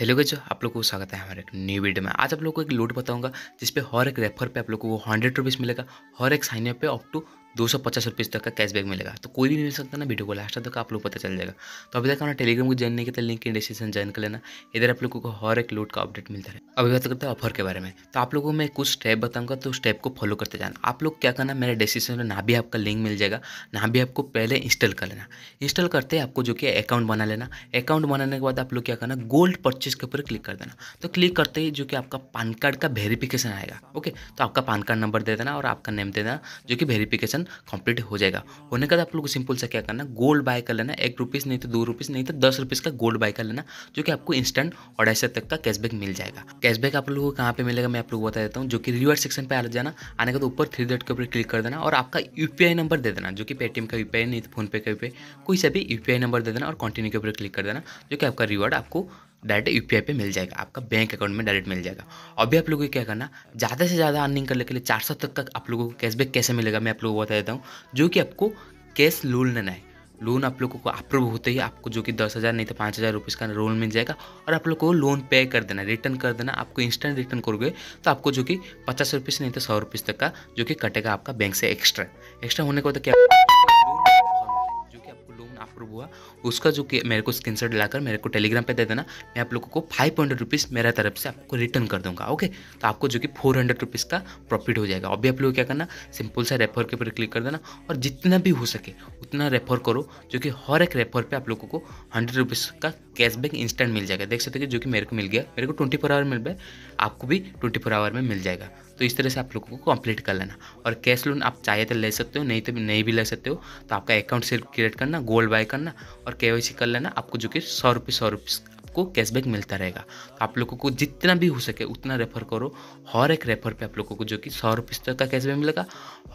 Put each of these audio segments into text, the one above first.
hello गजो आप लोग को स्वागत है हमारे एक न्यू वीडियो में आज आप लोग को एक लोड बताऊंगा जिस पे हर एक रेफर पे आप लोग को हंड्रेड रुपीज़ मिलेगा हर एक साइनअप पे अप टू दो सौ पचास रुपये तक का कैशबैक मिलेगा तो कोई भी मिल सकता है ना वीडियो को लास्ट तक आप लोग पता चल जाएगा तो अभी तक हमारे टेलीग्राम को ज्वाइन नहीं किया तो लिंक इन डिस्क्रिप्शन ज्वाइन कर लेना इधर आप लोगों को हर एक लोड का अपडेट मिलता है अभी बात करते हैं ऑफर के बारे में तो आप लोगों को मैं कुछ स्टेप बताऊंगा तो स्टेप को फॉलो करते जाना आप लोग क्या करना मेरे डिस्क्रिप्शन में ना भी आपका लिंक मिल जाएगा ना भी आपको पहले इंस्टॉल कर लेना इंस्टॉल करते आपको जो कि अकाउंट बना लेना अकाउंट बनाने के बाद आप लोग क्या करना गोल्ड परचेज के ऊपर क्लिक कर देना तो क्लिक करते ही जो कि आपका पान कार्ड का वेरिफिकेशन आएगा ओके तो आपका पान कार्ड नंबर दे देना और आपका नेम दे देना जो कि वेरिफिकेशन ट्रांजेक्शन कंप्लीट हो जाएगा होने के बाद आप लोग को सिंपल सा क्या करना गोल्ड बाय कर लेना एक रुपीज़ नहीं तो दो रुपीज़ नहीं तो दस रुपीज़ का गोल्ड बाय कर लेना जो कि आपको इंस्टेंट अढ़ाई सौ तक का कैशबैक मिल जाएगा कैशबैक आप लोगों को कहाँ पे मिलेगा मैं आप लोग बता देता हूँ जो कि रिवर्स सेक्शन पर आ जाना आने के बाद ऊपर थ्री डेट के ऊपर क्लिक कर देना और आपका यूपीआई नंबर दे देना जो कि पेटीएम का यूपीआई नहीं तो फोनपे का यूपीआई कोई सा भी यूपीआई नंबर दे देना और कंटिन्यू के ऊपर क्लिक कर देना जो कि आपका रिवॉर्ड आपको डायरेक्ट यू पे मिल जाएगा आपका बैंक अकाउंट में डायरेक्ट मिल जाएगा अभी आप लोगों को क्या करना ज़्यादा से ज़्यादा अर्निंग करने के लिए चार सौ तक का आप लोगों को कैशबैक कैसे मिलेगा मैं आप लोगों को बता देता हूँ जो कि आपको कैश लोन लेना है लोन आप लोगों को अप्रूव होते ही आपको जो कि दस हज़ार नहीं तो पाँच हज़ार रुपीज़ का लोन मिल जाएगा और आप लोग को लोन पे कर देना रिटर्न कर देना आपको इंस्टेंट रिटर्न करोगे तो आपको जो कि पचास रुपये से नहीं तो सौ रुपीज़ तक का जो कि कटेगा आपका बैंक से एक्स्ट्रा एक्स्ट्रा होने के बाद तो क्या जो कि आपको लोन अप्रूव हुआ उसका जो मेरे को स्क्रीन शॉट लाकर मेरे को टेलीग्राम पे दे देना मैं आप लोगों को फाइव हंड्रेड रुपीज़ मेरा तरफ से आपको रिटर्न कर दूंगा ओके तो आपको जो कि फोर हंड्रेड रुपीज़ का प्रॉफिट हो जाएगा अभी आप लोग क्या करना सिंपल सा रेफर के ऊपर क्लिक कर देना और जितना भी हो सके उतना रेफर करो जो कि हर एक रेफर पर आप लोगों को हंड्रेड रुपीज़ का कैशबैक इंस्टेंट मिल जाएगा देख सकते हो जो कि मेरे को मिल गया मेरे को ट्वेंटी फोर आवर मिल गया आपको भी ट्वेंटी फोर आवर में मिल जाएगा तो इस तरह से आप लोगों को कंप्लीट कर लेना और कैश लोन आप चाहे तो ले सकते हो नहीं तो नहीं भी ले सकते हो तो आपका अकाउंट सिर्फ क्रिएट करना गोल्ड बाय करना लेना और के कर लेना आपको जो कि सौ रुपये सौ रुपये आपको कैशबैक मिलता रहेगा तो आप लोगों को जितना भी हो सके उतना रेफर करो हर एक रेफर पे आप लोगों को जो कि सौ रुपये तक का कैशबैक मिलेगा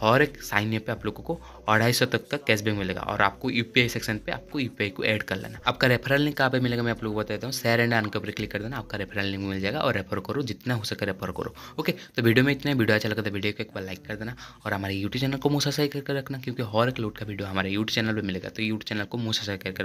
हर एक साइन पे आप लोगों को अढ़ाई सौ तक का कैशबैक मिलेगा और आपको यू सेक्शन पर आपको यू को ऐड कर लेना आपका रेफरल लिंक कहाँ पर मिलेगा मैं आप लोग को बता देता हूँ शेयर एंड अनकप क्लिक कर देना आपका रेफरल लिंक मिल जाएगा और रेफर करो जितना हो सके रेफर करो ओके तो वीडियो में इतना वीडियो अच्छा लगा तो वीडियो को एक बार लाइक कर देना और हमारे यूट्यूब चैनल को मोसा सही करके रखना क्योंकि हर एक लोड का वीडियो हमारे यूट्यूब चैनल पर मिलेगा तो यूट्यूब चैनल को मोसा सही करके